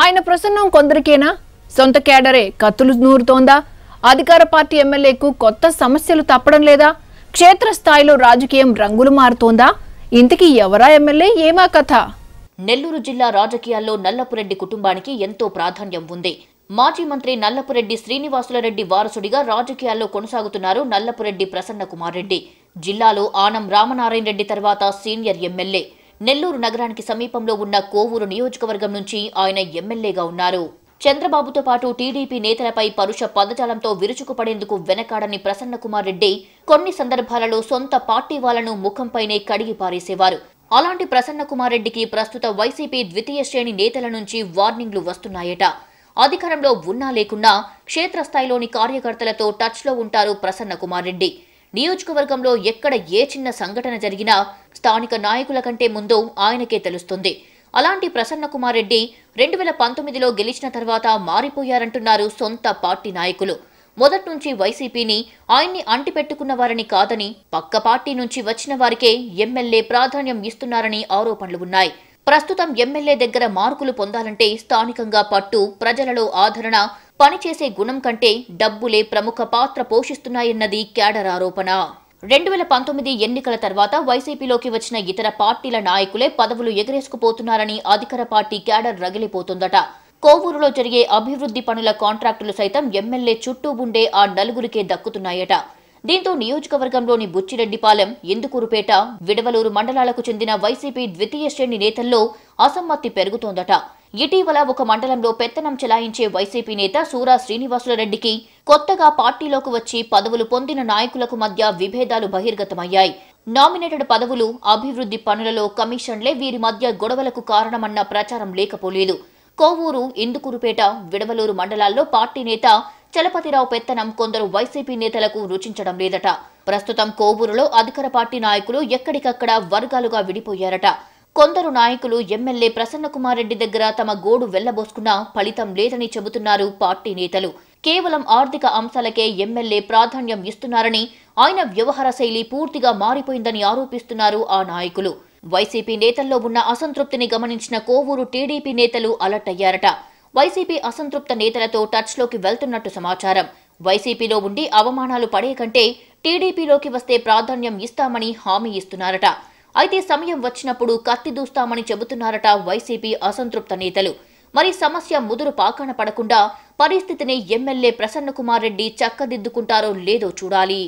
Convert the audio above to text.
ఆయన ప్రసన్నం కొందరికేనా సొంత కేడరే కత్తులు నూరుతోందా అధికార పార్టీ ఎమ్మెల్యేకు కొత్త సమస్యలు తప్పడం లేదా క్షేత్రస్థాయిలో రాజకీయం రంగులు మారుతోందా ఇంతకీ ఎవరా ఎమ్మెల్యే ఏమా కథ నెల్లూరు జిల్లా రాజకీయాల్లో నల్లపురెడ్డి కుటుంబానికి ఎంతో ప్రాధాన్యం ఉంది మాజీ మంత్రి నల్లపురెడ్డి శ్రీనివాసులరెడ్డి వారసుడిగా రాజకీయాల్లో కొనసాగుతున్నారు నల్లపురెడ్డి ప్రసన్న కుమార్ రెడ్డి జిల్లాలో ఆనం రామనారాయణ రెడ్డి తర్వాత సీనియర్ ఎమ్మెల్యే నెల్లూరు నగరానికి సమీపంలో ఉన్న కోవూరు నియోజకవర్గం నుంచి ఆయన ఎమ్మెల్యేగా ఉన్నారు చంద్రబాబుతో పాటు టీడీపీ నేతలపై పరుష పదజాలంతో విరుచుకుపడేందుకు వెనకాడని ప్రసన్నకుమార్ రెడ్డి కొన్ని సందర్భాలలో సొంత పార్టీ వాళ్లను ముఖంపైనే కడిగి పారేసేవారు అలాంటి ప్రసన్నకుమార్ రెడ్డికి ప్రస్తుత వైసీపీ ద్వితీయ శ్రేణి నేతల నుంచి వార్నింగ్లు వస్తున్నాయట అధికారంలో ఉన్నా లేకున్నా క్షేత్రస్థాయిలోని కార్యకర్తలతో టచ్లో ఉంటారు ప్రసన్నకుమార్ రెడ్డి నియోజకవర్గంలో ఎక్కడ ఏ చిన్న సంఘటన జరిగినా స్థానిక నాయకుల కంటే ముందు ఆయనకే తెలుస్తుంది అలాంటి ప్రసన్న కుమార్ రెడ్డి రెండు వేల పంతొమ్మిదిలో గెలిచిన తర్వాత మారిపోయారంటున్నారు సొంత పార్టీ నాయకులు మొదటి నుంచి వైసీపీని ఆయన్ని అంటిపెట్టుకున్న వారని కాదని పక్క పార్టీ నుంచి వచ్చిన వారికే ఎమ్మెల్యే ప్రాధాన్యం ఇస్తున్నారని ఆరోపణలు ఉన్నాయి ప్రస్తుతం ఎమ్మెల్యే దగ్గర మార్కులు పొందాలంటే స్థానికంగా పట్టు ప్రజలలో ఆదరణ పనిచేసే గుణం కంటే డబ్బులే ప్రముఖ పాత్ర పోషిస్తున్నాయన్నది క్యాడర్ ఆరోపణ రెండు వేల పంతొమ్మిది ఎన్నికల తర్వాత వైసీపీలోకి వచ్చిన ఇతర పార్టీల నాయకులే పదవులు ఎగరేసుకుపోతున్నారని అధికార పార్టీ క్యాడర్ రగిలిపోతుందట కోవూరులో జరిగే అభివృద్ధి పనుల కాంట్రాక్టులు సైతం ఎమ్మెల్యే చుట్టూ ఉండే ఆ నలుగురికే దక్కుతున్నాయట దీంతో నియోజకవర్గంలోని బుచ్చిరెడ్డిపాలెం ఎందుకూరుపేట విడవలూరు మండలాలకు చెందిన వైసీపీ ద్వితీయ శ్రేణి నేతల్లో అసమ్మతి పెరుగుతోందట ఇటీవల ఒక మండలంలో పెత్తనం చెలాయించే వైసీపీ నేత సూరా శ్రీనివాసుల రెడ్డికి కొత్తగా పార్టీలోకి వచ్చి పదవులు పొందిన నాయకులకు మధ్య విభేదాలు బహిర్గతమయ్యాయి నామినేటెడ్ పదవులు అభివృద్ధి పనులలో కమిషన్లే వీరి మధ్య గొడవలకు కారణమన్న ప్రచారం లేకపోలేదు కోవూరు ఇందుకురుపేట విడవలూరు మండలాల్లో పార్టీ నేత చలపతిరావు పెత్తనం కొందరు వైసీపీ నేతలకు రుచించడం లేదట ప్రస్తుతం కోవూరులో అధికార పార్టీ నాయకులు ఎక్కడికక్కడ వర్గాలుగా విడిపోయారట కొందరు నాయకులు ఎమ్మెల్యే ప్రసన్నకుమార్ రెడ్డి దగ్గర తమ గోడు వెళ్లబోసుకున్నా ఫలితం లేదని చెబుతున్నారు పార్టీ నేతలు కేవలం ఆర్థిక అంశాలకే ఎమ్మెల్యే ప్రాధాన్యం ఇస్తున్నారని ఆయన వ్యవహార శైలి పూర్తిగా మారిపోయిందని ఆరోపిస్తున్నారు ఆ నాయకులు వైసీపీ నేతల్లో ఉన్న అసంతృప్తిని గమనించిన కోవూరు టీడీపీ నేతలు అలర్ట్ అయ్యారట వైసీపీ అసంతృప్త నేతలతో టచ్లోకి వెళ్తున్నట్టు సమాచారం వైసీపీలో ఉండి అవమానాలు పడే కంటే టీడీపీలోకి వస్తే ప్రాధాన్యం ఇస్తామని హామీ ఇస్తున్నారట అయితే సమయం వచ్చినప్పుడు కత్తి దూస్తామని చెబుతున్నారట వైసీపీ అసంతృప్త నేతలు మరి సమస్య ముదురు పాకాన పడకుండా పరిస్థితిని ఎమ్మెల్యే ప్రసన్నకుమార్ రెడ్డి చక్కదిద్దుకుంటారో లేదో చూడాలి